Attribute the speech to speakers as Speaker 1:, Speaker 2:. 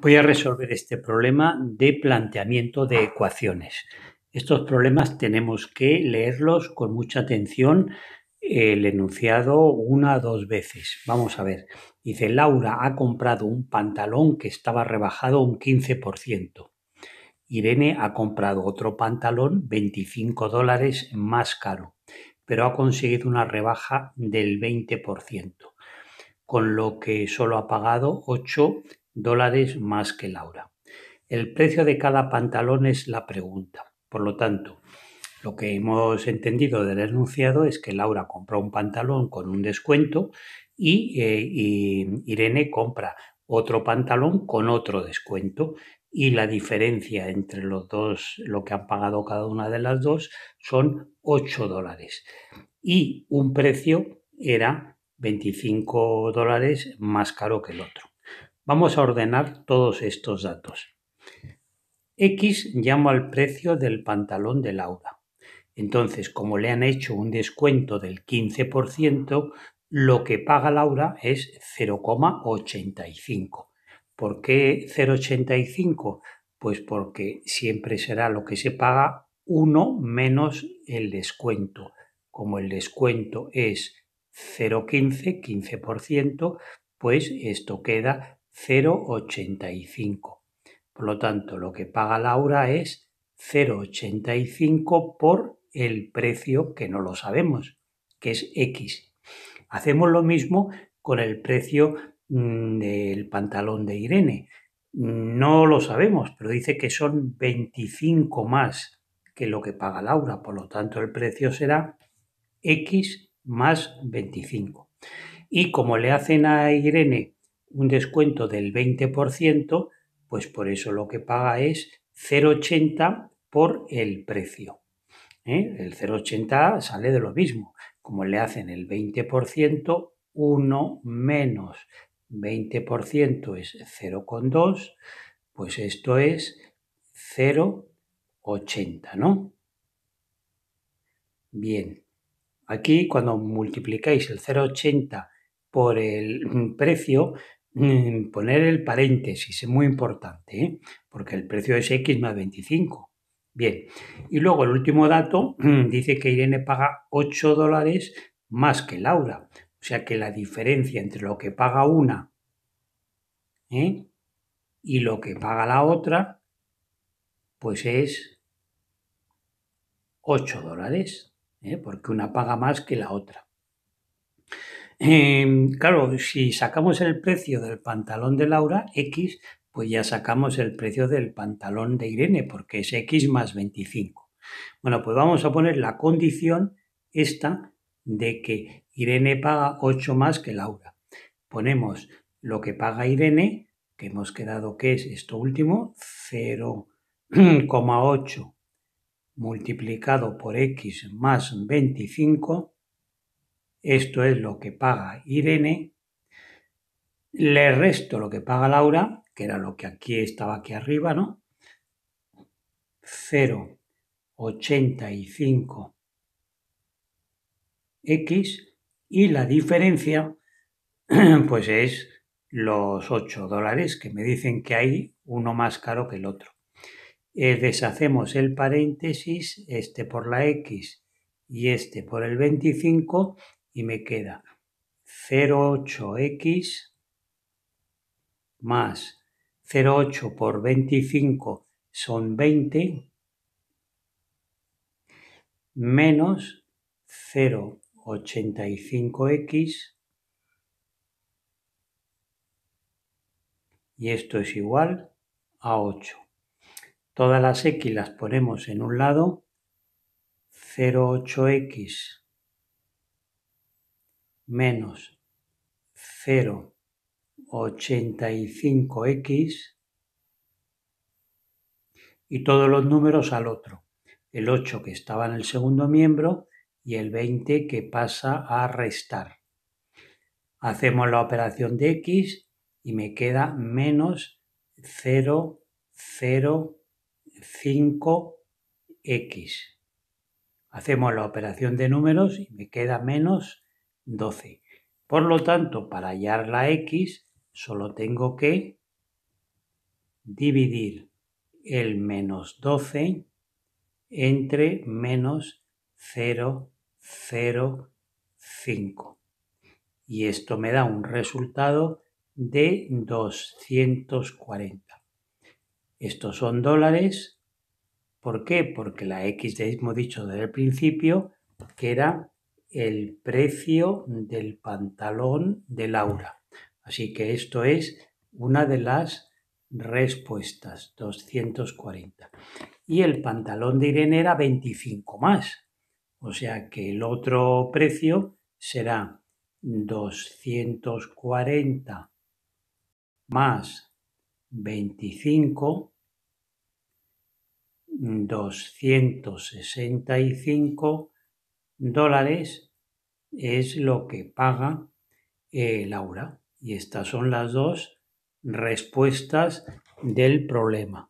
Speaker 1: Voy a resolver este problema de planteamiento de ecuaciones. Estos problemas tenemos que leerlos con mucha atención, el enunciado una o dos veces. Vamos a ver. Dice, Laura ha comprado un pantalón que estaba rebajado un 15%. Irene ha comprado otro pantalón 25 dólares más caro, pero ha conseguido una rebaja del 20%, con lo que solo ha pagado 8 dólares más que Laura. El precio de cada pantalón es la pregunta. Por lo tanto, lo que hemos entendido del enunciado es que Laura compra un pantalón con un descuento y, eh, y Irene compra otro pantalón con otro descuento y la diferencia entre los dos, lo que han pagado cada una de las dos, son 8 dólares. Y un precio era 25 dólares más caro que el otro. Vamos a ordenar todos estos datos. X llamo al precio del pantalón de Laura. Entonces, como le han hecho un descuento del 15%, lo que paga Laura es 0,85. ¿Por qué 0,85? Pues porque siempre será lo que se paga 1 menos el descuento. Como el descuento es 0,15, 15%, pues esto queda 0,85. Por lo tanto, lo que paga Laura es 0,85 por el precio que no lo sabemos, que es X. Hacemos lo mismo con el precio mm, del pantalón de Irene. No lo sabemos, pero dice que son 25 más que lo que paga Laura, por lo tanto el precio será X más 25. Y como le hacen a Irene un descuento del 20%, pues por eso lo que paga es 0,80 por el precio. ¿eh? El 0,80 sale de lo mismo. Como le hacen el 20%, 1 menos 20% es 0,2, pues esto es 0,80, ¿no? Bien, aquí cuando multiplicáis el 0,80 por el precio, Mm, poner el paréntesis, es muy importante, ¿eh? porque el precio es X más 25. Bien, y luego el último dato mm, dice que Irene paga 8 dólares más que Laura. O sea que la diferencia entre lo que paga una ¿eh? y lo que paga la otra, pues es 8 dólares, ¿eh? porque una paga más que la otra. Em, claro, si sacamos el precio del pantalón de Laura, X, pues ya sacamos el precio del pantalón de Irene, porque es X más 25. Bueno, pues vamos a poner la condición esta de que Irene paga 8 más que Laura. Ponemos lo que paga Irene, que hemos quedado que es esto último, 0,8 multiplicado por X más 25 esto es lo que paga Irene, le resto lo que paga Laura, que era lo que aquí estaba aquí arriba, ¿no? 0,85x y la diferencia pues es los 8 dólares que me dicen que hay uno más caro que el otro. Eh, deshacemos el paréntesis, este por la X y este por el 25 y me queda 0,8x más 0,8 por 25 son 20 menos 0,85x y esto es igual a 8. Todas las x las ponemos en un lado, 0,8x menos 0,85x y todos los números al otro. El 8 que estaba en el segundo miembro y el 20 que pasa a restar. Hacemos la operación de x y me queda menos 0,05x. Hacemos la operación de números y me queda menos 12. Por lo tanto, para hallar la x solo tengo que dividir el menos 12 entre menos 0, 0, 5. Y esto me da un resultado de 240. Estos son dólares. ¿Por qué? Porque la X, ya hemos dicho desde el principio, que era el precio del pantalón de Laura. Así que esto es una de las respuestas, 240. Y el pantalón de Irene era 25 más. O sea que el otro precio será 240 más 25, 265 dólares es lo que paga eh, Laura. Y estas son las dos respuestas del problema.